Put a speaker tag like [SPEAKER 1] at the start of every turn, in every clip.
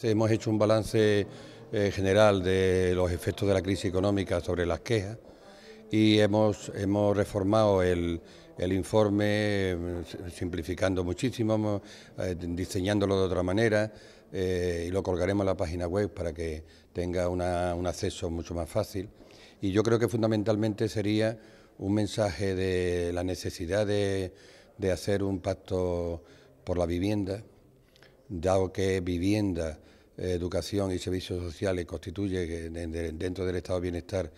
[SPEAKER 1] Hemos hecho un balance eh, general de los efectos de la crisis económica sobre las quejas y hemos, reformado el, informe, eh, simplificando muchísimo, eh, diseñándolo de otra manera y lo colgaremos en la página web para que tenga un acceso mucho más fácil. Y yo creo que fundamentalmente sería un mensaje de la necesidad de hacer un pacto por la vivienda dado que vivienda, eh, educación y servicios sociales constituye dentro del estado de bienestar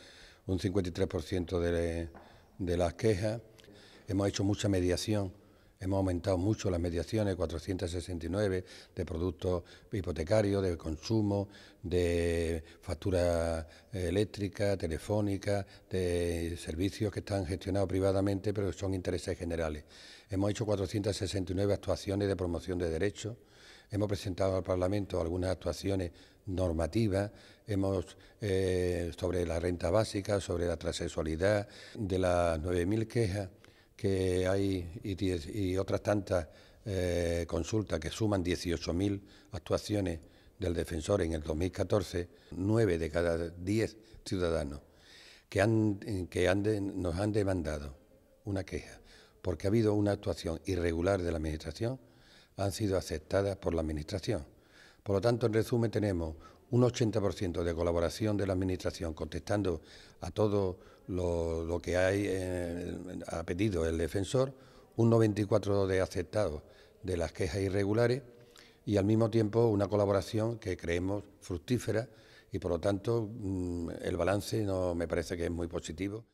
[SPEAKER 1] un 53% de, de las quejas. Hemos hecho mucha mediación, hemos aumentado mucho las mediaciones, 469 de productos hipotecarios, de consumo, de factura eh, eléctrica, telefónica, de servicios que están gestionados privadamente pero son intereses generales. Hemos hecho 469 actuaciones de promoción de derechos Hemos presentado al Parlamento algunas actuaciones normativas, hemos eh, sobre la renta básica, sobre la transexualidad, de las 9.000 quejas que hay y, otras tantas eh, consultas que suman 18.000 actuaciones del defensor en el 2014, 9 de cada 10 ciudadanos que, han, que han nos han demandado una queja porque ha habido una actuación irregular de la Administración han sido aceptadas por la Administración. Por lo tanto, en resumen, tenemos un 80% de colaboración de la Administración contestando a todo lo, que hay, eh, ha pedido el defensor, un 94% de aceptados de las quejas irregulares y al mismo tiempo una colaboración que creemos fructífera y por lo tanto mm, el balance no me parece que es muy positivo.